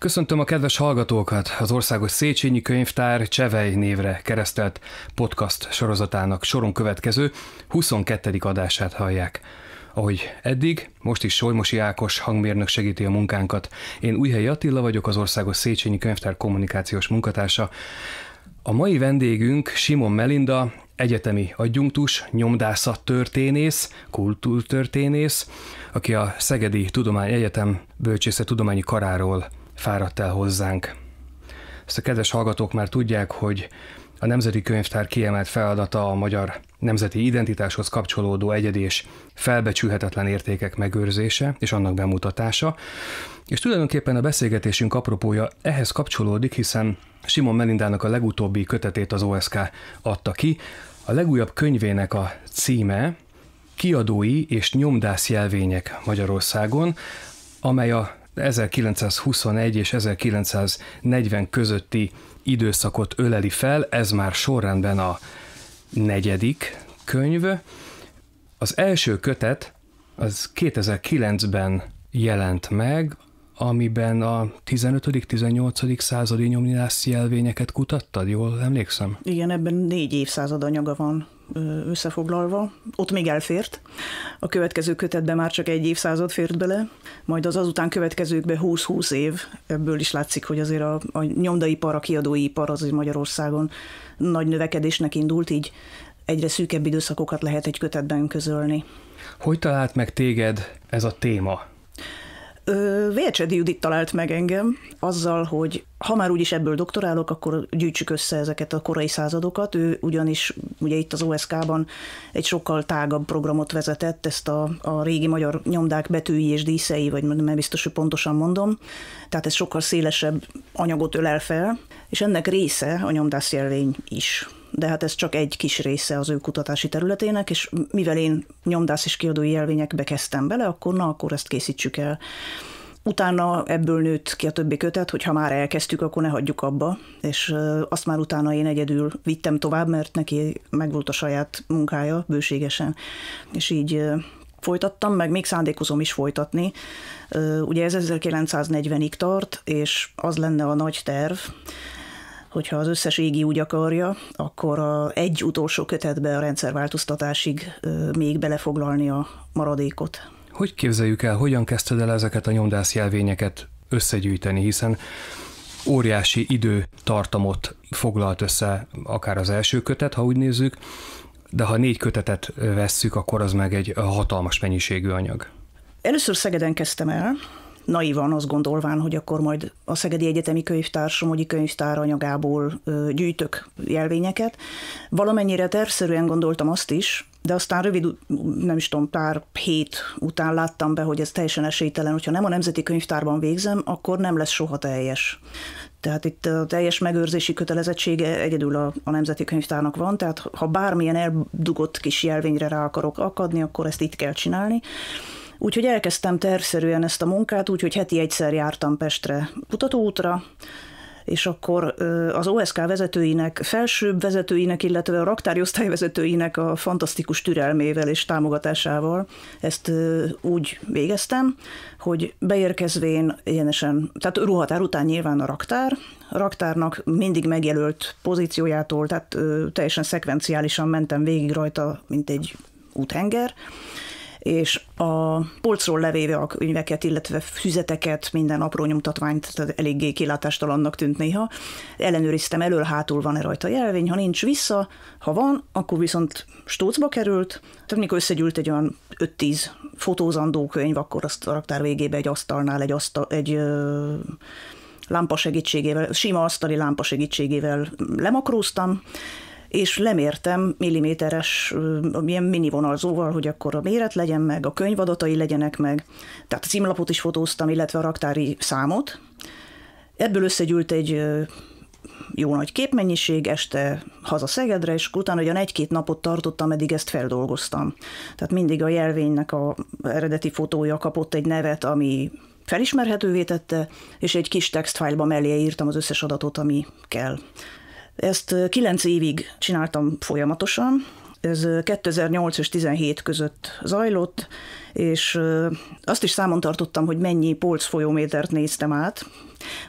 Köszöntöm a kedves hallgatókat az Országos Széchenyi Könyvtár Csevej névre keresztelt podcast sorozatának soron következő 22. adását hallják. Ahogy eddig, most is Solymosi Ákos hangmérnök segíti a munkánkat. Én Újhelyi Attila vagyok, az Országos Széchenyi Könyvtár kommunikációs munkatársa. A mai vendégünk Simon Melinda, egyetemi adjunktus, nyomdászattörténész, kultúrtörténész, aki a Szegedi Tudomány Egyetem Bölcsészettudományi Karáról fáradt el hozzánk. Ezt a kedves hallgatók már tudják, hogy a Nemzeti Könyvtár kiemelt feladata a magyar nemzeti identitáshoz kapcsolódó egyedi és felbecsülhetetlen értékek megőrzése és annak bemutatása. És tulajdonképpen a beszélgetésünk apropója ehhez kapcsolódik, hiszen Simon Melindának a legutóbbi kötetét az OSK adta ki. A legújabb könyvének a címe Kiadói és nyomdász jelvények Magyarországon, amely a 1921 és 1940 közötti időszakot öleli fel, ez már sorrendben a negyedik könyv. Az első kötet az 2009-ben jelent meg, amiben a 15.-18. századi nyomnyilás jelvényeket kutattad, jól emlékszem? Igen, ebben négy évszázad anyaga van összefoglalva. Ott még elfért. A következő kötetben már csak egy évszázad fért bele, majd az azután következőkben 20-20 év. Ebből is látszik, hogy azért a, a nyomdaipar, a kiadóipar az Magyarországon nagy növekedésnek indult, így egyre szűkebb időszakokat lehet egy kötetben közölni. Hogy talált meg téged ez a téma? Vércsedi Judit talált meg engem azzal, hogy ha már úgyis ebből doktorálok, akkor gyűjtsük össze ezeket a korai századokat. Ő ugyanis ugye itt az OSK-ban egy sokkal tágabb programot vezetett, ezt a, a régi magyar nyomdák betűi és díszei, vagy nem biztos, hogy pontosan mondom. Tehát ez sokkal szélesebb anyagot ölel fel, és ennek része a nyomdászjelvény is de hát ez csak egy kis része az ő kutatási területének, és mivel én nyomdász és kiadói jelvényekbe kezdtem bele, akkor na, akkor ezt készítsük el. Utána ebből nőtt ki a többi kötet, hogy ha már elkezdtük, akkor ne hagyjuk abba, és azt már utána én egyedül vittem tovább, mert neki megvolt a saját munkája bőségesen, és így folytattam, meg még szándékozom is folytatni. Ugye ez 1940-ig tart, és az lenne a nagy terv, hogyha az összes égi úgy akarja, akkor a egy utolsó kötetbe a rendszerváltoztatásig még belefoglalni a maradékot. Hogy képzeljük el, hogyan kezdted el ezeket a jelvényeket összegyűjteni, hiszen óriási időtartamot foglalt össze akár az első kötet, ha úgy nézzük, de ha négy kötetet vesszük, akkor az meg egy hatalmas mennyiségű anyag. Először Szegeden kezdtem el, naivan azt gondolván, hogy akkor majd a Szegedi Egyetemi Könyvtár Somogyi Könyvtár anyagából gyűjtök jelvényeket. Valamennyire tervszerűen gondoltam azt is, de aztán rövid, nem is tudom, pár hét után láttam be, hogy ez teljesen esélytelen, hogyha nem a Nemzeti Könyvtárban végzem, akkor nem lesz soha teljes. Tehát itt a teljes megőrzési kötelezettsége egyedül a, a Nemzeti Könyvtárnak van, tehát ha bármilyen eldugott kis jelvényre rá akarok akadni, akkor ezt itt kell csinálni. Úgyhogy elkezdtem terszerűen ezt a munkát, úgyhogy heti egyszer jártam Pestre kutatóútra, és akkor az OSK vezetőinek, felsőbb vezetőinek, illetve a raktáriosztály vezetőinek a fantasztikus türelmével és támogatásával ezt úgy végeztem, hogy beérkezvén egyenesen, tehát ruhatár után nyilván a raktár, a raktárnak mindig megjelölt pozíciójától, tehát teljesen szekvenciálisan mentem végig rajta, mint egy úthenger, és a polcról levéve a könyveket, illetve füzeteket, minden apró nyomtatványt, tehát eléggé kilátástalannak tűnt néha. Ellenőriztem, elől-hátul van-e rajta jelvény, ha nincs vissza, ha van, akkor viszont stócba került, tehát mikor összegyűlt egy olyan 5-10 fotózandó könyv, akkor azt a raktár végébe egy asztalnál egy, asztal, egy ö, lámpa segítségével, sima asztali lámpa segítségével lemakróztam, és lemértem milliméteres, ilyen mini vonalzóval, hogy akkor a méret legyen meg, a könyvadatai legyenek meg, tehát a címlapot is fotóztam, illetve a raktári számot. Ebből összegyűlt egy jó nagy képmennyiség, este haza Szegedre, és utána ugyan egy-két napot tartottam, ameddig ezt feldolgoztam. Tehát mindig a jelvénynek a eredeti fotója kapott egy nevet, ami felismerhetővé tette, és egy kis textfájlba mellé írtam az összes adatot, ami kell. Ezt kilenc évig csináltam folyamatosan, ez 2008 és 17 között zajlott, és azt is számon tartottam, hogy mennyi polc folyómétert néztem át,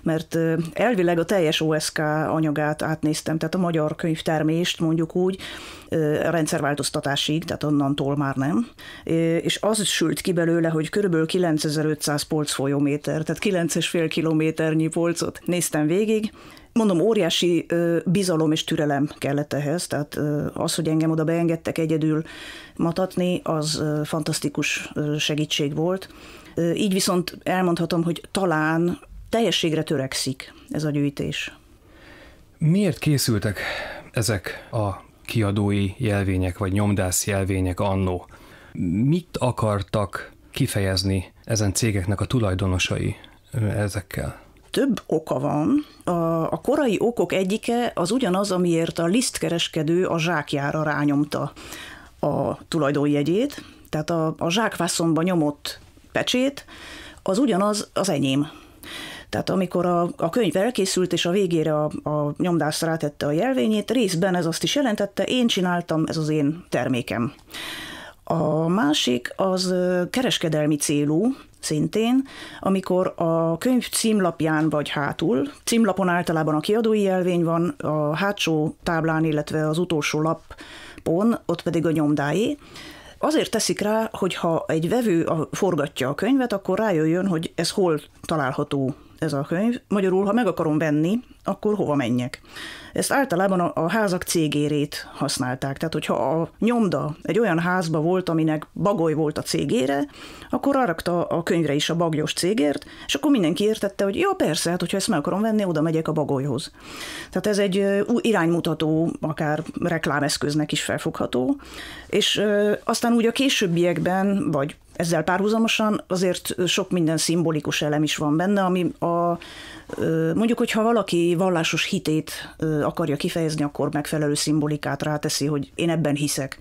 mert elvileg a teljes OSK anyagát átnéztem, tehát a magyar könyvtermést mondjuk úgy, a rendszerváltoztatásig, tehát onnantól már nem, és az sült ki belőle, hogy körülbelül 9500 polc folyóméter, tehát 9,5 kilométernyi polcot néztem végig, Mondom, óriási bizalom és türelem kellett ehhez, tehát az, hogy engem oda beengedtek egyedül matatni, az fantasztikus segítség volt. Így viszont elmondhatom, hogy talán teljességre törekszik ez a gyűjtés. Miért készültek ezek a kiadói jelvények, vagy nyomdász jelvények annó? Mit akartak kifejezni ezen cégeknek a tulajdonosai ezekkel? Több oka van. A, a korai okok egyike az ugyanaz, amiért a lisztkereskedő a zsákjára rányomta a tulajdonjegyét, tehát a, a zsákvászomba nyomott pecsét, az ugyanaz az enyém. Tehát amikor a, a könyv elkészült, és a végére a, a nyomdász rátette a jelvényét, részben ez azt is jelentette, én csináltam, ez az én termékem. A másik az kereskedelmi célú, szintén, amikor a könyv címlapján vagy hátul, címlapon általában a kiadói jelvény van, a hátsó táblán, illetve az utolsó lapon, ott pedig a nyomdáé, Azért teszik rá, hogy ha egy vevő forgatja a könyvet, akkor rájöjjön, hogy ez hol található ez a könyv. Magyarul, ha meg akarom venni, akkor hova menjek? Ezt általában a, a házak cégérét használták. Tehát, hogyha a nyomda egy olyan házba volt, aminek bagoly volt a cégére, akkor rakta a könyvre is a bagyos cégért, és akkor mindenki értette, hogy ja, persze, hát, hogyha ezt meg akarom venni, oda megyek a bagolyhoz. Tehát ez egy új iránymutató, akár reklámeszköznek is felfogható. És aztán úgy a későbbiekben, vagy ezzel párhuzamosan azért sok minden szimbolikus elem is van benne, ami a, mondjuk, hogyha valaki vallásos hitét akarja kifejezni, akkor megfelelő szimbolikát ráteszi, hogy én ebben hiszek,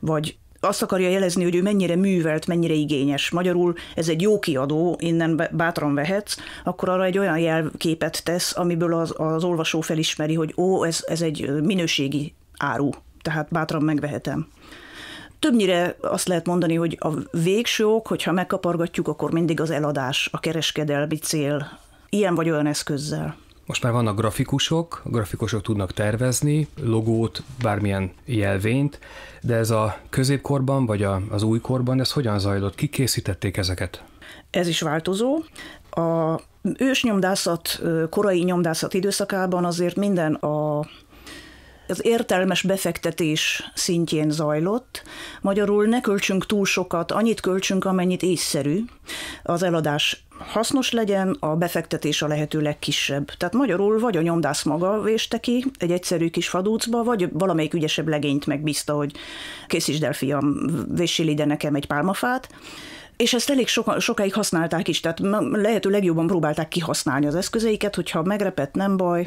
vagy azt akarja jelezni, hogy ő mennyire művelt, mennyire igényes. Magyarul ez egy jó kiadó, innen bátran vehetsz, akkor arra egy olyan jelképet tesz, amiből az, az olvasó felismeri, hogy ó, ez, ez egy minőségi áru, tehát bátran megvehetem. Többnyire azt lehet mondani, hogy a végső ok, hogyha megkapargatjuk, akkor mindig az eladás, a kereskedelmi cél, ilyen vagy olyan eszközzel. Most már vannak grafikusok, a grafikusok tudnak tervezni, logót, bármilyen jelvényt, de ez a középkorban vagy a, az újkorban, ez hogyan zajlott? Ki készítették ezeket? Ez is változó. A ősnyomdászat, korai nyomdászat időszakában azért minden a az értelmes befektetés szintjén zajlott. Magyarul ne költsünk túl sokat, annyit költsünk, amennyit észszerű. Az eladás hasznos legyen, a befektetés a lehető legkisebb. Tehát magyarul vagy a nyomdász maga véste ki egy egyszerű kis fadúcba, vagy valamelyik ügyesebb legényt megbízta, hogy készítsd el fiam, véssél ide nekem egy pálmafát, és ezt elég soka, sokáig használták is, tehát lehető legjobban próbálták kihasználni az eszközeiket, hogyha megrepett, nem baj,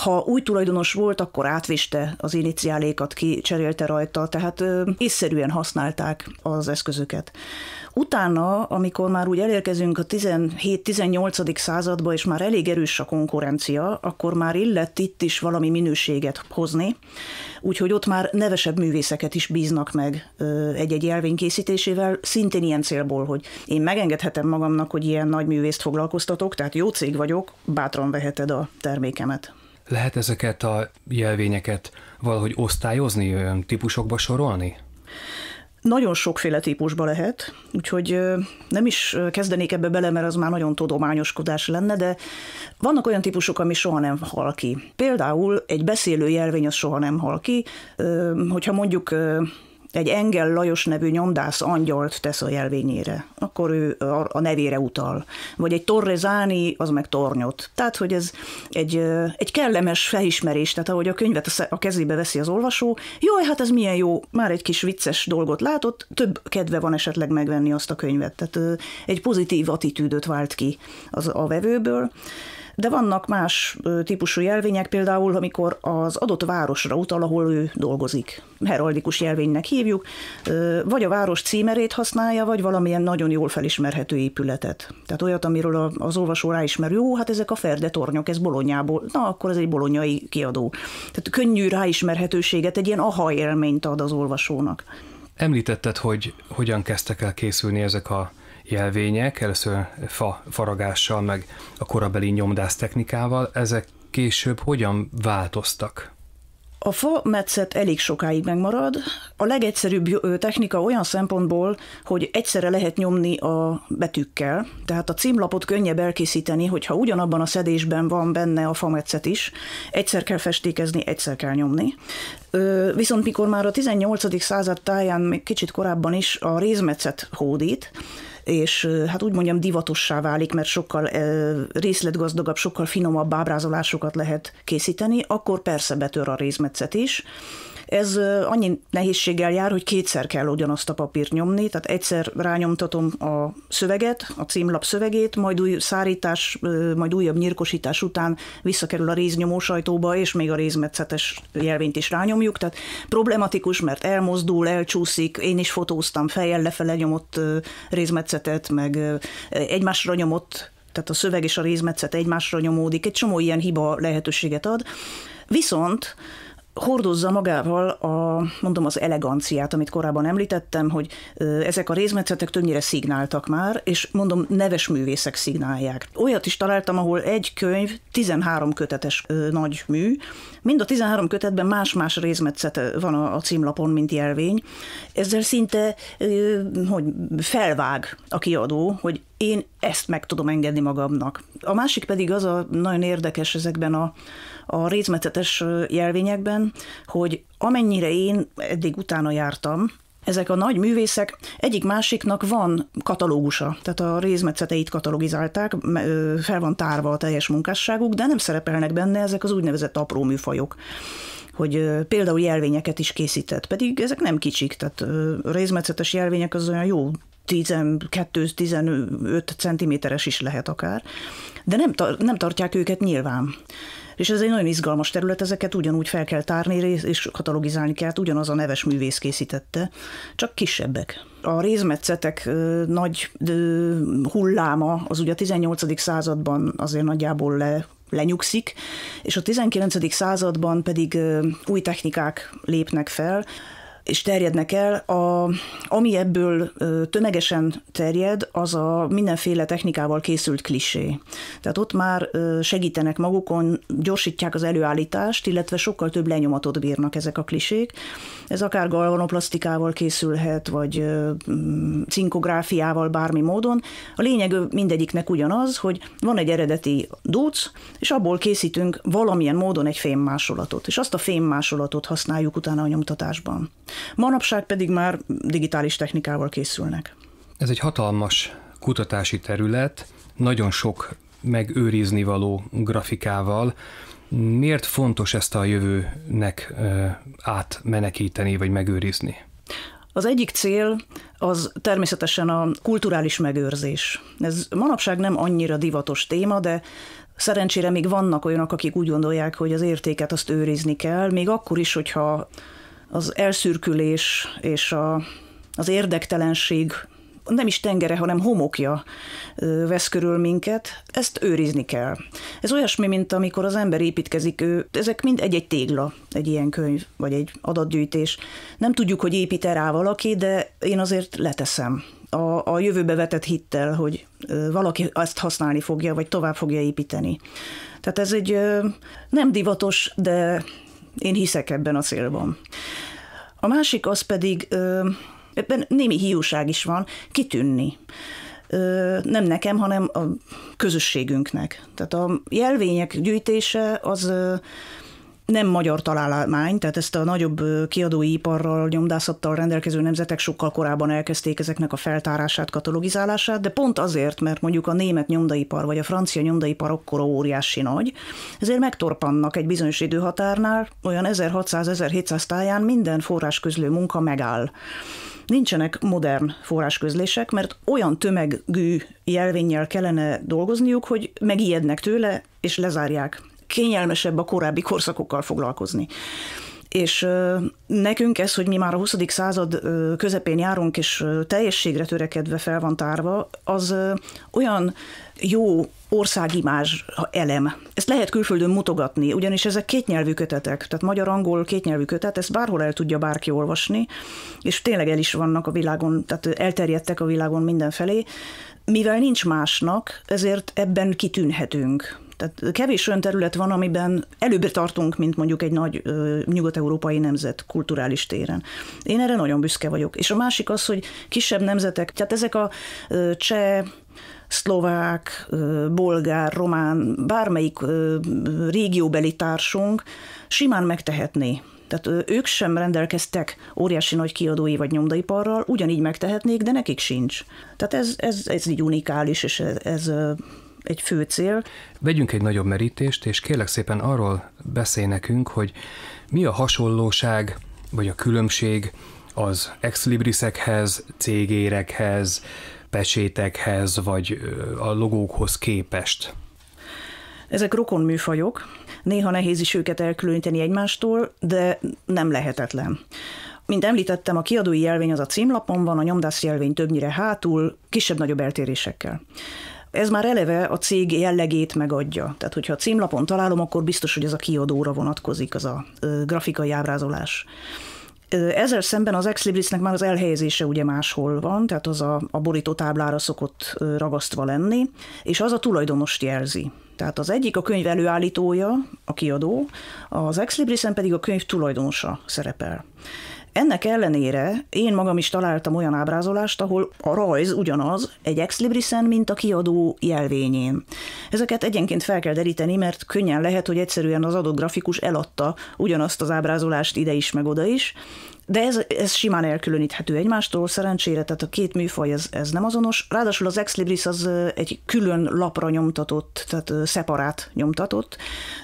ha új tulajdonos volt, akkor átviste az iniciálékat, kicserélte rajta, tehát észszerűen használták az eszközöket. Utána, amikor már úgy elérkezünk a 17-18. századba, és már elég erős a konkurencia, akkor már illett itt is valami minőséget hozni, úgyhogy ott már nevesebb művészeket is bíznak meg egy-egy jelvény készítésével, szintén ilyen célból, hogy én megengedhetem magamnak, hogy ilyen nagy művészt foglalkoztatok, tehát jó cég vagyok, bátran veheted a termékemet. Lehet ezeket a jelvényeket valahogy osztályozni, típusokba sorolni? Nagyon sokféle típusba lehet, úgyhogy nem is kezdenék ebbe bele, mert az már nagyon tudományoskodás lenne, de vannak olyan típusok, ami soha nem hal ki. Például egy beszélő jelvény az soha nem hal ki. Hogyha mondjuk egy Engel Lajos nevű nyomdász angyalt tesz a jelvényére, akkor ő a nevére utal. Vagy egy torrezáni, az meg tornyot. Tehát, hogy ez egy, egy kellemes felismerés, tehát ahogy a könyvet a kezébe veszi az olvasó, jaj, hát ez milyen jó, már egy kis vicces dolgot látott, több kedve van esetleg megvenni azt a könyvet. Tehát egy pozitív attitűdöt vált ki az a vevőből de vannak más típusú jelvények, például amikor az adott városra utal, ahol ő dolgozik. Heraldikus jelvénynek hívjuk, vagy a város címerét használja, vagy valamilyen nagyon jól felismerhető épületet. Tehát olyat, amiről az olvasó ráismer, jó, hát ezek a ferde tornyok, ez bolonyából, na akkor ez egy bolonyai kiadó. Tehát könnyű ráismerhetőséget, egy ilyen aha élményt ad az olvasónak. Említetted, hogy hogyan kezdtek el készülni ezek a jelvények, először fa, faragással, meg a korabeli nyomdász technikával, ezek később hogyan változtak? A fa metszet elég sokáig megmarad. A legegyszerűbb technika olyan szempontból, hogy egyszerre lehet nyomni a betűkkel, tehát a címlapot könnyebb elkészíteni, hogyha ugyanabban a szedésben van benne a fa metszet is. Egyszer kell festékezni, egyszer kell nyomni. Viszont mikor már a 18. század táján, még kicsit korábban is a rézmetszet hódít, és hát úgy mondjam divatossá válik, mert sokkal részletgazdagabb, sokkal finomabb ábrázolásokat lehet készíteni, akkor persze betör a részmetszet is, ez annyi nehézséggel jár, hogy kétszer kell ugyanazt a papírt nyomni, tehát egyszer rányomtatom a szöveget, a címlap szövegét, majd új szárítás, majd újabb nyírkosítás után visszakerül a réznyomó sajtóba, és még a rézmetszetes jelvényt is rányomjuk, tehát problematikus, mert elmozdul, elcsúszik, én is fotóztam fejjel lefele nyomott rézmetszetet, meg egymásra nyomott tehát a szöveg és a rézmetszet egymásra nyomódik, egy csomó ilyen hiba lehetőséget ad. Viszont hordozza magával a, mondom, az eleganciát, amit korábban említettem, hogy ezek a részmetszetek többnyire szignáltak már, és mondom, neves művészek szignálják. Olyat is találtam, ahol egy könyv 13 kötetes ö, nagy mű, mind a 13 kötetben más-más részmetszete van a, a címlapon, mint jelvény. Ezzel szinte, ö, hogy felvág a kiadó, hogy én ezt meg tudom engedni magamnak. A másik pedig az a nagyon érdekes ezekben a, a részmetetes jelvényekben, hogy amennyire én eddig utána jártam, ezek a nagy művészek egyik-másiknak van katalógusa, tehát a részmetszeteit katalogizálták, fel van tárva a teljes munkásságuk, de nem szerepelnek benne ezek az úgynevezett apró műfajok hogy például jelvényeket is készített, pedig ezek nem kicsik, tehát részmetszetes jelvények az olyan jó 12-15 centiméteres is lehet akár, de nem, tar- nem tartják őket nyilván. És ez egy nagyon izgalmas terület, ezeket ugyanúgy fel kell tárni, és katalogizálni kell, hát ugyanaz a neves művész készítette, csak kisebbek. A rézmetszetek nagy hulláma az ugye a 18. században azért nagyjából le lenyugszik, és a 19. században pedig új technikák lépnek fel, és terjednek el. A, ami ebből tömegesen terjed, az a mindenféle technikával készült klisé. Tehát ott már segítenek magukon, gyorsítják az előállítást, illetve sokkal több lenyomatot bírnak ezek a klisék. Ez akár galvanoplasztikával készülhet, vagy mm, cinkográfiával, bármi módon. A lényeg mindegyiknek ugyanaz, hogy van egy eredeti dúc, és abból készítünk valamilyen módon egy fémmásolatot, és azt a fémmásolatot használjuk utána a nyomtatásban. Manapság pedig már digitális technikával készülnek. Ez egy hatalmas kutatási terület, nagyon sok megőrizni való grafikával. Miért fontos ezt a jövőnek átmenekíteni vagy megőrizni? Az egyik cél az természetesen a kulturális megőrzés. Ez manapság nem annyira divatos téma, de szerencsére még vannak olyanok, akik úgy gondolják, hogy az értéket azt őrizni kell, még akkor is, hogyha az elszürkülés és a, az érdektelenség nem is tengere, hanem homokja vesz körül minket, ezt őrizni kell. Ez olyasmi, mint amikor az ember építkezik, ő, ezek mind egy-egy tégla, egy ilyen könyv, vagy egy adatgyűjtés. Nem tudjuk, hogy épít-e rá valaki, de én azért leteszem. A, a jövőbe vetett hittel, hogy valaki ezt használni fogja, vagy tovább fogja építeni. Tehát ez egy nem divatos, de én hiszek ebben a célban. A másik az pedig, ebben némi hiúság is van, kitűnni. Nem nekem, hanem a közösségünknek. Tehát a jelvények gyűjtése az nem magyar találmány, tehát ezt a nagyobb kiadói iparral, nyomdászattal rendelkező nemzetek sokkal korábban elkezdték ezeknek a feltárását, katalogizálását, de pont azért, mert mondjuk a német nyomdaipar vagy a francia nyomdaipar akkor óriási nagy, ezért megtorpannak egy bizonyos időhatárnál, olyan 1600-1700 táján minden forrásközlő munka megáll nincsenek modern forrásközlések, mert olyan tömegű jelvénnyel kellene dolgozniuk, hogy megijednek tőle, és lezárják kényelmesebb a korábbi korszakokkal foglalkozni. És nekünk ez, hogy mi már a 20. század közepén járunk, és teljességre törekedve fel van tárva, az olyan jó országimázs elem. Ezt lehet külföldön mutogatni, ugyanis ezek kétnyelvű kötetek, tehát magyar-angol kétnyelvű kötet, ezt bárhol el tudja bárki olvasni, és tényleg el is vannak a világon, tehát elterjedtek a világon mindenfelé. Mivel nincs másnak, ezért ebben kitűnhetünk tehát kevés olyan terület van, amiben előbb tartunk, mint mondjuk egy nagy ö, nyugat-európai nemzet kulturális téren. Én erre nagyon büszke vagyok. És a másik az, hogy kisebb nemzetek, tehát ezek a ö, cseh, szlovák, bolgár, román, bármelyik régióbeli társunk simán megtehetné. Tehát ők sem rendelkeztek óriási nagy kiadói vagy nyomdaiparral, ugyanígy megtehetnék, de nekik sincs. Tehát ez, ez, ez így unikális, és ez, ez egy fő cél. Vegyünk egy nagyobb merítést, és kérlek szépen arról beszélj nekünk, hogy mi a hasonlóság, vagy a különbség az exlibrisekhez, cégérekhez, pesétekhez, vagy a logókhoz képest. Ezek rokon műfajok, néha nehéz is őket elkülöníteni egymástól, de nem lehetetlen. Mint említettem, a kiadói jelvény az a címlapon van, a nyomdász jelvény többnyire hátul, kisebb-nagyobb eltérésekkel ez már eleve a cég jellegét megadja. Tehát, hogyha a címlapon találom, akkor biztos, hogy ez a kiadóra vonatkozik, az a grafikai ábrázolás. Ezzel szemben az Exlibrisnek már az elhelyezése ugye máshol van, tehát az a, a borítótáblára szokott ragasztva lenni, és az a tulajdonost jelzi. Tehát az egyik a könyv előállítója, a kiadó, az Exlibrisen pedig a könyv tulajdonosa szerepel. Ennek ellenére én magam is találtam olyan ábrázolást, ahol a rajz ugyanaz egy ex librisen, mint a kiadó jelvényén. Ezeket egyenként fel kell deríteni, mert könnyen lehet, hogy egyszerűen az adott grafikus eladta ugyanazt az ábrázolást ide is, meg oda is, de ez, ez simán elkülöníthető egymástól, szerencsére, tehát a két műfaj ez, ez nem azonos. Ráadásul az Ex Libris az egy külön lapra nyomtatott, tehát szeparát nyomtatott,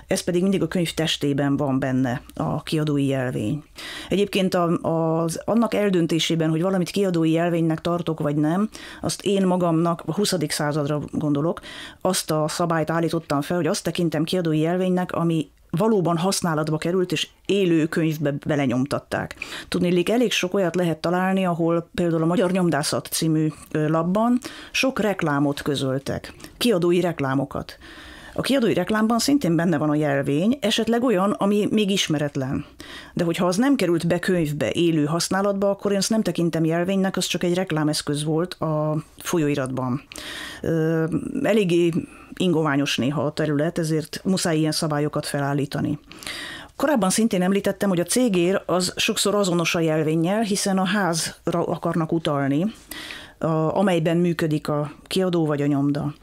ez pedig mindig a könyv testében van benne a kiadói jelvény. Egyébként a, az, annak eldöntésében, hogy valamit kiadói jelvénynek tartok vagy nem, azt én magamnak, a 20. századra gondolok, azt a szabályt állítottam fel, hogy azt tekintem kiadói jelvénynek, ami valóban használatba került, és élő könyvbe belenyomtatták. Tudnélik, elég sok olyat lehet találni, ahol például a Magyar Nyomdászat című labban sok reklámot közöltek, kiadói reklámokat. A kiadói reklámban szintén benne van a jelvény, esetleg olyan, ami még ismeretlen. De hogyha az nem került be könyvbe, élő használatba, akkor én ezt nem tekintem jelvénynek, az csak egy reklámeszköz volt a folyóiratban. Eléggé ingoványos néha a terület, ezért muszáj ilyen szabályokat felállítani. Korábban szintén említettem, hogy a cégér az sokszor azonos a jelvénnyel, hiszen a házra akarnak utalni, amelyben működik a kiadó vagy a nyomda.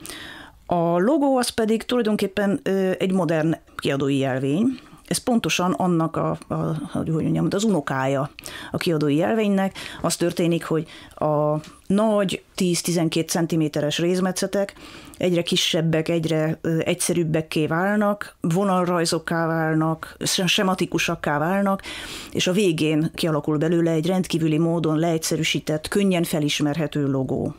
A logó az pedig tulajdonképpen egy modern kiadói jelvény, ez pontosan annak a, a hogy mondjam, az unokája a kiadói jelvénynek. Az történik, hogy a nagy 10-12 cm-es rézmetszetek egyre kisebbek, egyre egyszerűbbekké válnak, vonalrajzokká válnak, sematikusakká válnak, és a végén kialakul belőle egy rendkívüli módon leegyszerűsített, könnyen felismerhető logó.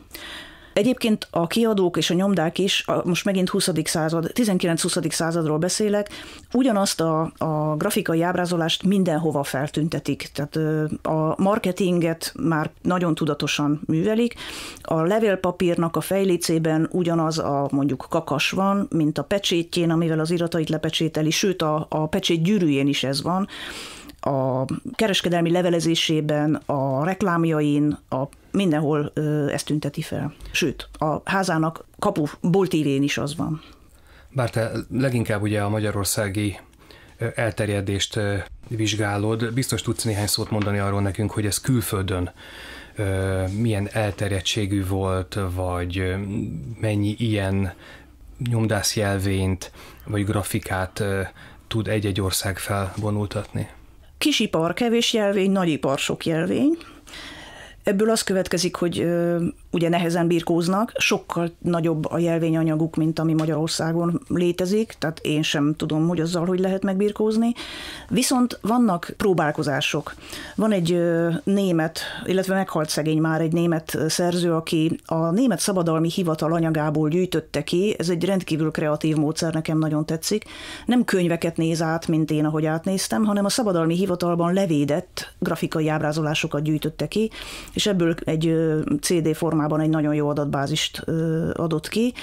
Egyébként a kiadók és a nyomdák is, a, most megint 20. század, 19-20. századról beszélek, ugyanazt a, a grafikai ábrázolást mindenhova feltüntetik. Tehát a marketinget már nagyon tudatosan művelik, a levélpapírnak a fejlécében ugyanaz a mondjuk kakas van, mint a pecsétjén, amivel az iratait lepecsételi, sőt a, a pecsét gyűrűjén is ez van a kereskedelmi levelezésében, a reklámjain, a mindenhol ezt tünteti fel. Sőt, a házának kapu boltívén is az van. Bár te leginkább ugye a magyarországi elterjedést vizsgálod, biztos tudsz néhány szót mondani arról nekünk, hogy ez külföldön milyen elterjedtségű volt, vagy mennyi ilyen nyomdászjelvényt, vagy grafikát tud egy-egy ország felvonultatni? Kisipar kevés jelvény, nagyipar sok jelvény. Ebből az következik, hogy ugye nehezen birkóznak, sokkal nagyobb a jelvényanyaguk, mint ami Magyarországon létezik, tehát én sem tudom, hogy azzal hogy lehet megbirkózni. Viszont vannak próbálkozások. Van egy német, illetve meghalt szegény már egy német szerző, aki a német szabadalmi hivatal anyagából gyűjtötte ki, ez egy rendkívül kreatív módszer, nekem nagyon tetszik. Nem könyveket néz át, mint én, ahogy átnéztem, hanem a szabadalmi hivatalban levédett grafikai ábrázolásokat gyűjtötte ki, és ebből egy CD formában formában egy nagyon jó adatbázist adott ki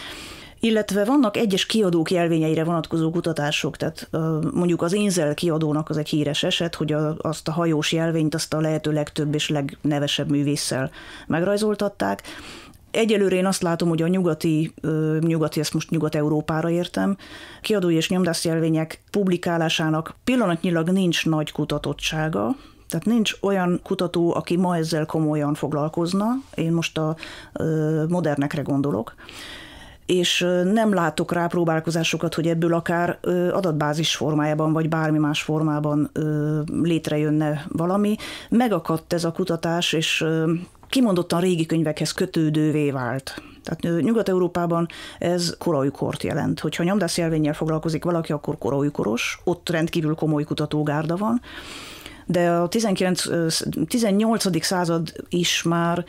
illetve vannak egyes kiadók jelvényeire vonatkozó kutatások, tehát mondjuk az Inzel kiadónak az egy híres eset, hogy a, azt a hajós jelvényt azt a lehető legtöbb és legnevesebb művésszel megrajzoltatták. Egyelőre én azt látom, hogy a nyugati, nyugati, ezt most nyugat-európára értem, kiadói és nyomdász jelvények publikálásának pillanatnyilag nincs nagy kutatottsága, tehát nincs olyan kutató, aki ma ezzel komolyan foglalkozna, én most a modernekre gondolok, és nem látok rá próbálkozásokat, hogy ebből akár adatbázis formájában, vagy bármi más formában létrejönne valami. Megakadt ez a kutatás, és kimondottan régi könyvekhez kötődővé vált. Tehát Nyugat-Európában ez korai kort jelent. Hogyha nyomdászjelvénnyel foglalkozik valaki, akkor korai koros, ott rendkívül komoly kutatógárda van, de a 19, 18. század is már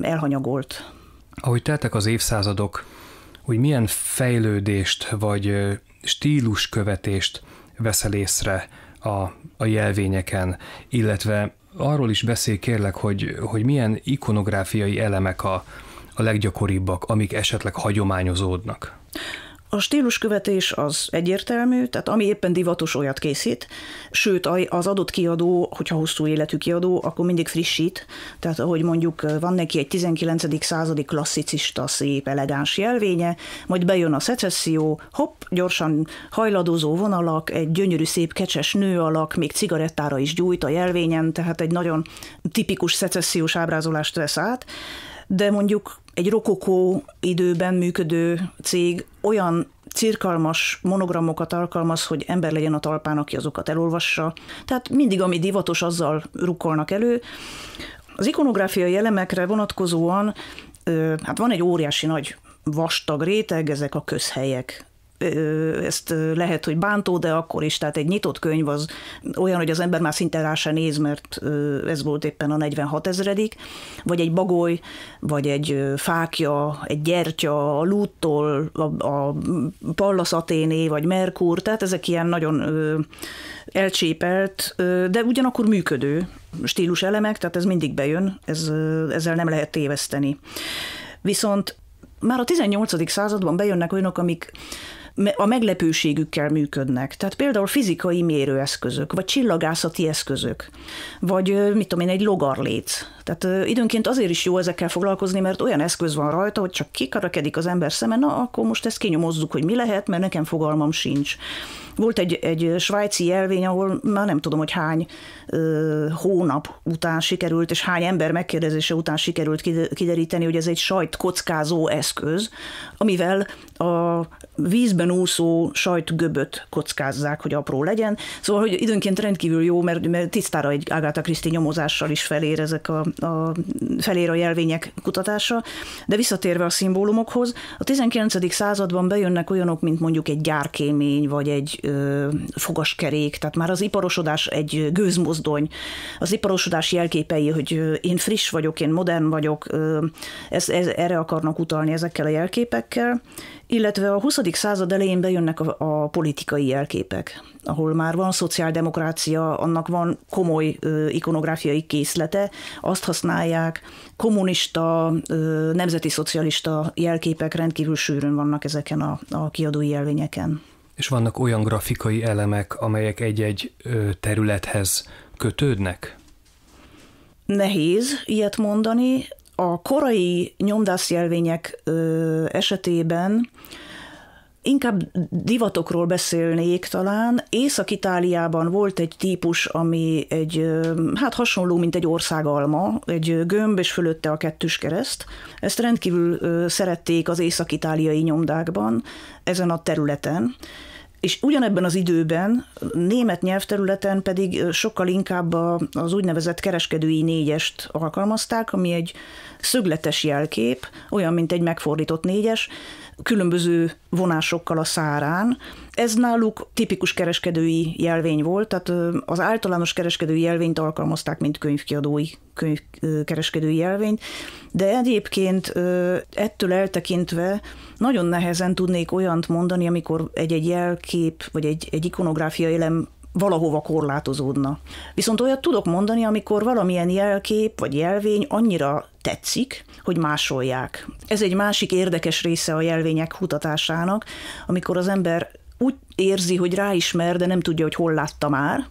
elhanyagolt. Ahogy teltek az évszázadok, hogy milyen fejlődést vagy stíluskövetést veszel észre a, a jelvényeken, illetve arról is beszél kérlek, hogy, hogy milyen ikonográfiai elemek a, a leggyakoribbak, amik esetleg hagyományozódnak. A stíluskövetés az egyértelmű, tehát ami éppen divatos, olyat készít, sőt az adott kiadó, hogyha hosszú életű kiadó, akkor mindig frissít, tehát ahogy mondjuk van neki egy 19. századi klasszicista szép, elegáns jelvénye, majd bejön a szecesszió, hopp, gyorsan hajladozó vonalak, egy gyönyörű szép kecses nő alak, még cigarettára is gyújt a jelvényen, tehát egy nagyon tipikus szecessziós ábrázolást vesz át, de mondjuk egy rokokó időben működő cég olyan cirkalmas monogramokat alkalmaz, hogy ember legyen a talpán, aki azokat elolvassa. Tehát mindig, ami divatos, azzal rukkolnak elő. Az ikonográfiai elemekre vonatkozóan hát van egy óriási nagy vastag réteg, ezek a közhelyek ezt lehet, hogy bántó, de akkor is, tehát egy nyitott könyv az olyan, hogy az ember már szinte rá se néz, mert ez volt éppen a 46 ezredik, vagy egy bagoly, vagy egy fákja, egy gyertya, a lúttól, a, a Pallas vagy Merkur, tehát ezek ilyen nagyon elcsépelt, de ugyanakkor működő stílus elemek, tehát ez mindig bejön, ez, ezzel nem lehet téveszteni. Viszont már a 18. században bejönnek olyanok, amik a meglepőségükkel működnek. Tehát például fizikai mérőeszközök, vagy csillagászati eszközök, vagy mit tudom én, egy logarléc. Tehát időnként azért is jó ezekkel foglalkozni, mert olyan eszköz van rajta, hogy csak kikarakedik az ember szeme, na akkor most ezt kinyomozzuk, hogy mi lehet, mert nekem fogalmam sincs. Volt egy, egy svájci jelvény, ahol már nem tudom, hogy hány ö, hónap után sikerült, és hány ember megkérdezése után sikerült kideríteni, hogy ez egy sajt kockázó eszköz, amivel a vízben úszó sajt göböt kockázzák, hogy apró legyen. Szóval, hogy időnként rendkívül jó, mert, mert tisztára egy Agatha Christie nyomozással is felér ezek a, a, felér a jelvények kutatása. De visszatérve a szimbólumokhoz, a 19. században bejönnek olyanok, mint mondjuk egy gyárkémény, vagy egy fogaskerék, tehát már az iparosodás egy gőzmozdony. Az iparosodás jelképei, hogy én friss vagyok, én modern vagyok, ez, ez, erre akarnak utalni ezekkel a jelképekkel, illetve a 20. század elején bejönnek a, a politikai jelképek, ahol már van szociáldemokrácia, annak van komoly ö, ikonográfiai készlete, azt használják, kommunista, ö, nemzeti szocialista jelképek rendkívül sűrűn vannak ezeken a, a kiadói jelvényeken és vannak olyan grafikai elemek, amelyek egy-egy területhez kötődnek? Nehéz ilyet mondani. A korai nyomdászjelvények esetében Inkább divatokról beszélnék talán. Észak-Itáliában volt egy típus, ami egy, hát hasonló, mint egy országalma, egy gömb és fölötte a kettős kereszt. Ezt rendkívül szerették az észak-itáliai nyomdákban, ezen a területen. És ugyanebben az időben német nyelvterületen pedig sokkal inkább az úgynevezett kereskedői négyest alkalmazták, ami egy szögletes jelkép, olyan, mint egy megfordított négyes, különböző vonásokkal a szárán. Ez náluk tipikus kereskedői jelvény volt, tehát az általános kereskedői jelvényt alkalmazták, mint könyvkiadói könyvkereskedői jelvényt, de egyébként ettől eltekintve nagyon nehezen tudnék olyant mondani, amikor egy-egy jelkép vagy egy, egy ikonográfia elem valahova korlátozódna. Viszont olyat tudok mondani, amikor valamilyen jelkép vagy jelvény annyira tetszik, hogy másolják. Ez egy másik érdekes része a jelvények kutatásának, amikor az ember úgy érzi, hogy ráismer, de nem tudja, hogy hol látta már,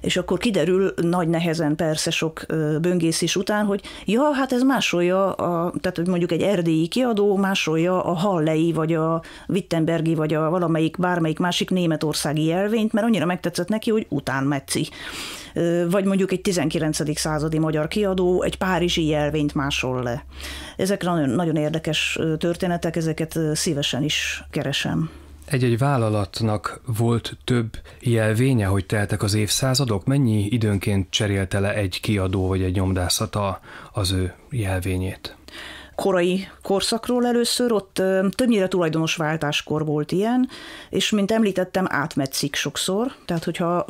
és akkor kiderül nagy nehezen persze sok böngészés után, hogy ja, hát ez másolja, a, tehát mondjuk egy erdélyi kiadó másolja a hallei, vagy a Wittenbergi, vagy a valamelyik, bármelyik másik németországi jelvényt, mert annyira megtetszett neki, hogy után metzi, Vagy mondjuk egy 19. századi magyar kiadó egy párizsi jelvényt másol le. Ezek nagyon, nagyon érdekes történetek, ezeket szívesen is keresem. Egy-egy vállalatnak volt több jelvénye, hogy teltek az évszázadok? Mennyi időnként cserélte le egy kiadó vagy egy nyomdászata az ő jelvényét? korai korszakról először, ott többnyire tulajdonosváltáskor volt ilyen, és mint említettem, átmetszik sokszor, tehát hogyha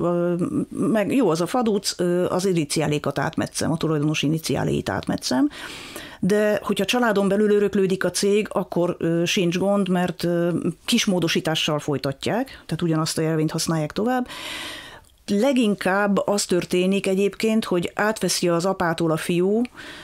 meg jó az a fadúc, az iniciálékat átmetszem, a tulajdonos iniciáléit átmetszem, de hogyha családon belül öröklődik a cég, akkor sincs gond, mert kis módosítással folytatják, tehát ugyanazt a jelvényt használják tovább leginkább az történik egyébként, hogy átveszi az apától a fiú,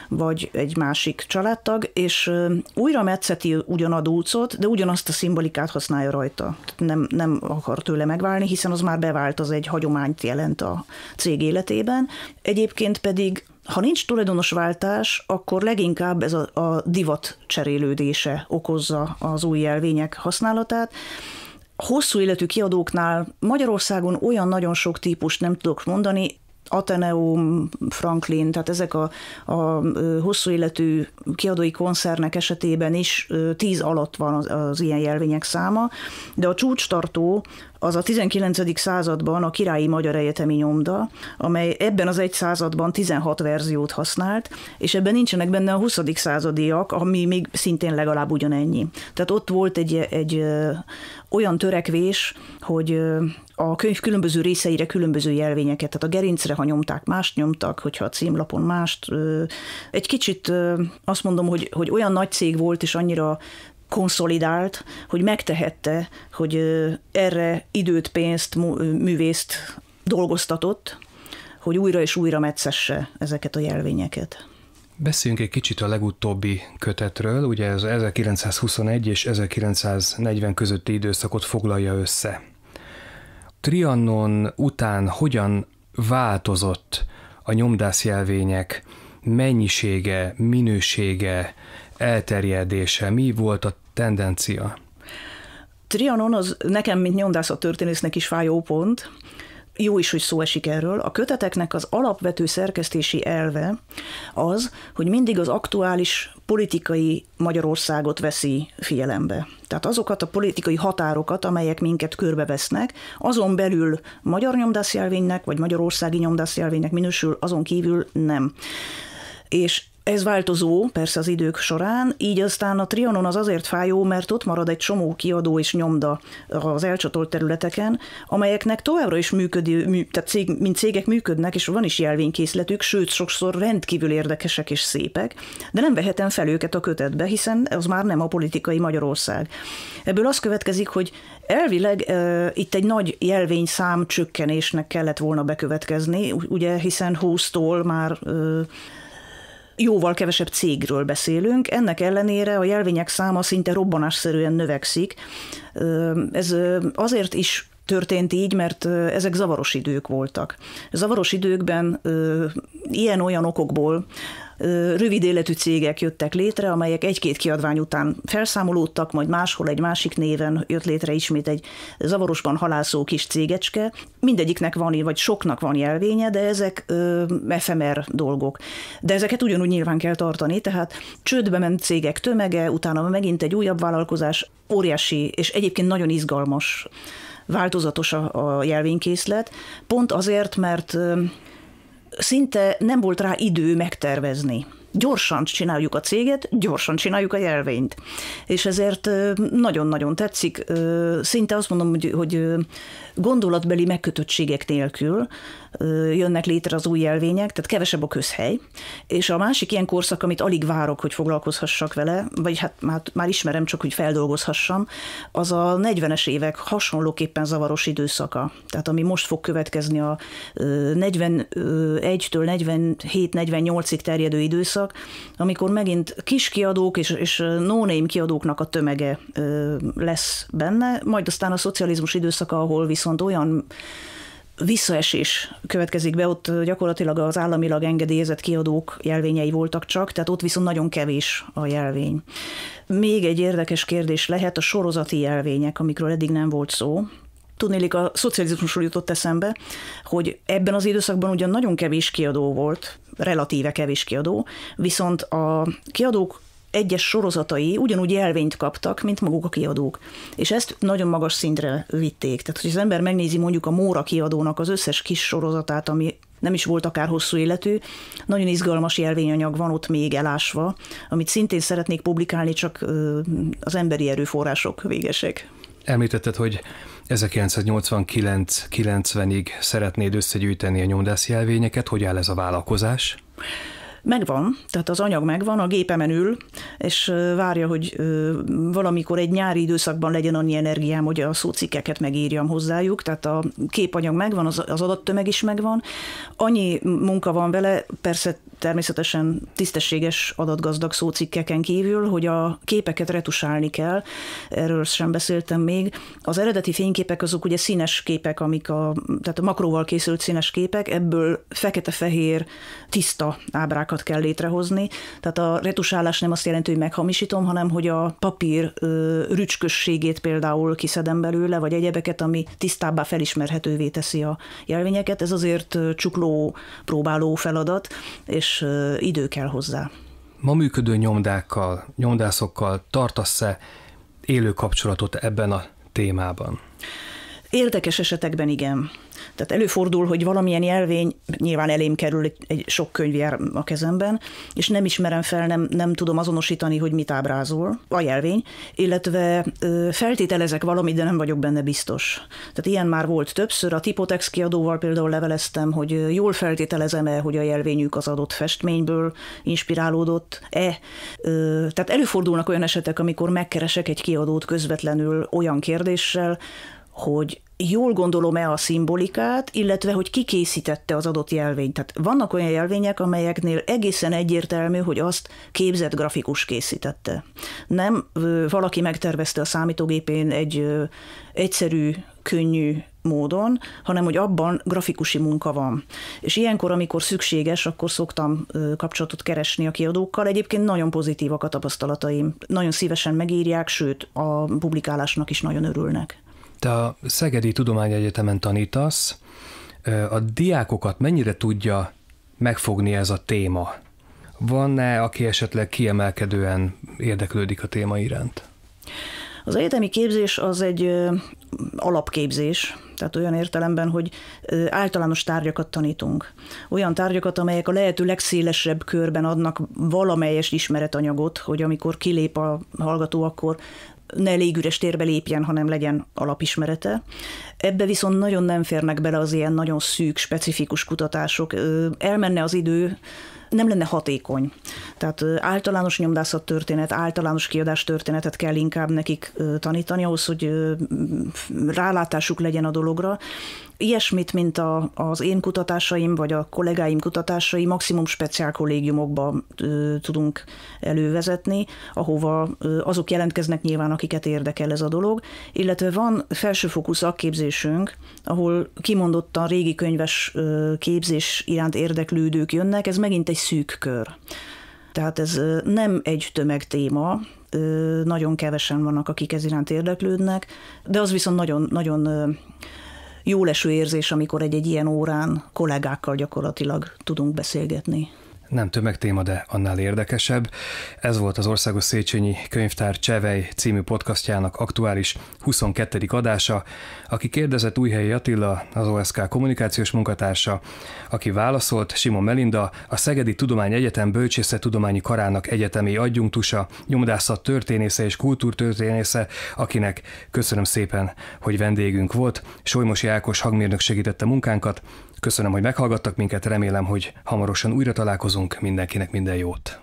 vagy egy másik családtag, és újra metszeti úcot, de ugyanazt a szimbolikát használja rajta. Nem, nem akar tőle megválni, hiszen az már bevált, az egy hagyományt jelent a cég életében. Egyébként pedig ha nincs tulajdonosváltás, akkor leginkább ez a, a divat cserélődése okozza az új jelvények használatát. Hosszú életű kiadóknál Magyarországon olyan nagyon sok típust nem tudok mondani, Ateneum, Franklin, tehát ezek a, a hosszú életű kiadói koncernek esetében is tíz alatt van az, az ilyen jelvények száma, de a csúcstartó az a 19. században a Királyi Magyar Egyetemi Nyomda, amely ebben az egy században 16 verziót használt, és ebben nincsenek benne a 20. századiak, ami még szintén legalább ugyanennyi. Tehát ott volt egy, egy olyan törekvés, hogy a könyv különböző részeire különböző jelvényeket, tehát a gerincre, ha nyomták, mást nyomtak, hogyha a címlapon mást. Egy kicsit azt mondom, hogy, hogy olyan nagy cég volt, és annyira konszolidált, hogy megtehette, hogy erre időt, pénzt, művészt dolgoztatott, hogy újra és újra metszesse ezeket a jelvényeket. Beszéljünk egy kicsit a legutóbbi kötetről, ugye ez 1921 és 1940 közötti időszakot foglalja össze. Trianon után hogyan változott a nyomdászjelvények mennyisége, minősége, elterjedése, mi volt a tendencia? Trianon az nekem, mint történésznek is fájó pont, jó is, hogy szó esik erről, a köteteknek az alapvető szerkesztési elve az, hogy mindig az aktuális politikai Magyarországot veszi figyelembe. Tehát azokat a politikai határokat, amelyek minket körbevesznek, azon belül magyar nyomdászjelvénynek, vagy magyarországi nyomdászjelvénynek minősül, azon kívül nem. És ez változó, persze az idők során, így aztán a Trianon az azért fájó, mert ott marad egy csomó kiadó és nyomda az elcsatolt területeken, amelyeknek továbbra is működő, mű, tehát cég, mint cégek működnek, és van is jelvénykészletük, sőt, sokszor rendkívül érdekesek és szépek, de nem vehetem fel őket a kötetbe, hiszen az már nem a politikai Magyarország. Ebből az következik, hogy elvileg e, itt egy nagy jelvényszám csökkenésnek kellett volna bekövetkezni, ugye, hiszen 20-tól már e, jóval kevesebb cégről beszélünk, ennek ellenére a jelvények száma szinte robbanásszerűen növekszik. Ez azért is történt így, mert ezek zavaros idők voltak. Zavaros időkben ilyen-olyan okokból rövid életű cégek jöttek létre, amelyek egy-két kiadvány után felszámolódtak, majd máshol egy másik néven jött létre ismét egy zavarosban halászó kis cégecske. Mindegyiknek van, vagy soknak van jelvénye, de ezek efemer dolgok. De ezeket ugyanúgy nyilván kell tartani, tehát csődbe ment cégek tömege, utána megint egy újabb vállalkozás, óriási és egyébként nagyon izgalmas változatos a, a jelvénykészlet, pont azért, mert szinte nem volt rá idő megtervezni. Gyorsan csináljuk a céget, gyorsan csináljuk a jelvényt. És ezért nagyon-nagyon tetszik. Szinte azt mondom, hogy, hogy gondolatbeli megkötöttségek nélkül jönnek létre az új jelvények, tehát kevesebb a közhely. És a másik ilyen korszak, amit alig várok, hogy foglalkozhassak vele, vagy hát már, már ismerem csak, hogy feldolgozhassam, az a 40-es évek hasonlóképpen zavaros időszaka. Tehát ami most fog következni a 41-től 47-48-ig terjedő időszak, amikor megint kis kiadók és, és no-name kiadóknak a tömege lesz benne, majd aztán a szocializmus időszaka, ahol viszont viszont olyan visszaesés következik be, ott gyakorlatilag az államilag engedélyezett kiadók jelvényei voltak csak, tehát ott viszont nagyon kevés a jelvény. Még egy érdekes kérdés lehet a sorozati jelvények, amikről eddig nem volt szó. Tudnélik, a szocializmusról jutott eszembe, hogy ebben az időszakban ugyan nagyon kevés kiadó volt, relatíve kevés kiadó, viszont a kiadók egyes sorozatai ugyanúgy jelvényt kaptak, mint maguk a kiadók. És ezt nagyon magas szintre vitték. Tehát, hogy az ember megnézi mondjuk a Móra kiadónak az összes kis sorozatát, ami nem is volt akár hosszú életű. Nagyon izgalmas jelvényanyag van ott még elásva, amit szintén szeretnék publikálni, csak az emberi erőforrások végesek. Említetted, hogy 1989-90-ig szeretnéd összegyűjteni a jelvényeket, Hogy áll ez a vállalkozás? Megvan, tehát az anyag megvan, a gépemen ül, és várja, hogy valamikor egy nyári időszakban legyen annyi energiám, hogy a szócikkeket megírjam hozzájuk, tehát a képanyag megvan, az adattömeg is megvan. Annyi munka van vele, persze természetesen tisztességes adatgazdag szócikkeken kívül, hogy a képeket retusálni kell, erről sem beszéltem még. Az eredeti fényképek azok ugye színes képek, amik a, tehát a makróval készült színes képek, ebből fekete-fehér tiszta ábrákat kell létrehozni. Tehát a retusálás nem azt jelenti, hogy meghamisítom, hanem hogy a papír ö, rücskösségét például kiszedem belőle, vagy egyebeket, ami tisztábbá felismerhetővé teszi a jelvényeket. Ez azért csukló próbáló feladat, és és idő kell hozzá. Ma működő nyomdákkal, nyomdászokkal tartasz-e élő kapcsolatot ebben a témában? Érdekes esetekben igen. Tehát előfordul, hogy valamilyen jelvény nyilván elém kerül, egy sok könyv jár a kezemben, és nem ismerem fel, nem, nem tudom azonosítani, hogy mit ábrázol a jelvény, illetve feltételezek valamit, de nem vagyok benne biztos. Tehát ilyen már volt többször, a Tipotex kiadóval például leveleztem, hogy jól feltételezem-e, hogy a jelvényük az adott festményből inspirálódott-e. Tehát előfordulnak olyan esetek, amikor megkeresek egy kiadót közvetlenül olyan kérdéssel, hogy jól gondolom-e a szimbolikát, illetve hogy ki készítette az adott jelvényt. Tehát vannak olyan jelvények, amelyeknél egészen egyértelmű, hogy azt képzett grafikus készítette. Nem valaki megtervezte a számítógépén egy egyszerű, könnyű módon, hanem hogy abban grafikusi munka van. És ilyenkor, amikor szükséges, akkor szoktam kapcsolatot keresni a kiadókkal. Egyébként nagyon pozitívak a tapasztalataim. Nagyon szívesen megírják, sőt, a publikálásnak is nagyon örülnek. Te a Szegedi Tudományegyetemen tanítasz, a diákokat mennyire tudja megfogni ez a téma? Van-e, aki esetleg kiemelkedően érdeklődik a téma iránt? Az egyetemi képzés az egy alapképzés, tehát olyan értelemben, hogy általános tárgyakat tanítunk. Olyan tárgyakat, amelyek a lehető legszélesebb körben adnak valamelyes ismeretanyagot, hogy amikor kilép a hallgató, akkor ne légüres térbe lépjen, hanem legyen alapismerete. Ebbe viszont nagyon nem férnek bele az ilyen nagyon szűk, specifikus kutatások. Elmenne az idő, nem lenne hatékony. Tehát általános nyomdászat történet, általános kiadás történetet kell inkább nekik tanítani ahhoz, hogy rálátásuk legyen a dologra ilyesmit, mint a, az én kutatásaim, vagy a kollégáim kutatásai maximum speciál kollégiumokba ö, tudunk elővezetni, ahova ö, azok jelentkeznek nyilván, akiket érdekel ez a dolog, illetve van felsőfokú szakképzésünk, ahol kimondottan régi könyves ö, képzés iránt érdeklődők jönnek, ez megint egy szűk kör. Tehát ez nem egy tömeg téma nagyon kevesen vannak, akik ez iránt érdeklődnek, de az viszont nagyon, nagyon jó érzés, amikor egy-egy ilyen órán kollégákkal gyakorlatilag tudunk beszélgetni nem tömegtéma, de annál érdekesebb. Ez volt az Országos Széchenyi Könyvtár Csevej című podcastjának aktuális 22. adása, aki kérdezett Újhelyi Attila, az OSK kommunikációs munkatársa, aki válaszolt Simon Melinda, a Szegedi Tudomány Egyetem Bölcsészettudományi Karának egyetemi adjunktusa, nyomdászat történésze és kultúrtörténésze, akinek köszönöm szépen, hogy vendégünk volt. Solymosi Ákos hangmérnök segítette munkánkat, Köszönöm, hogy meghallgattak minket, remélem, hogy hamarosan újra találkozunk, mindenkinek minden jót!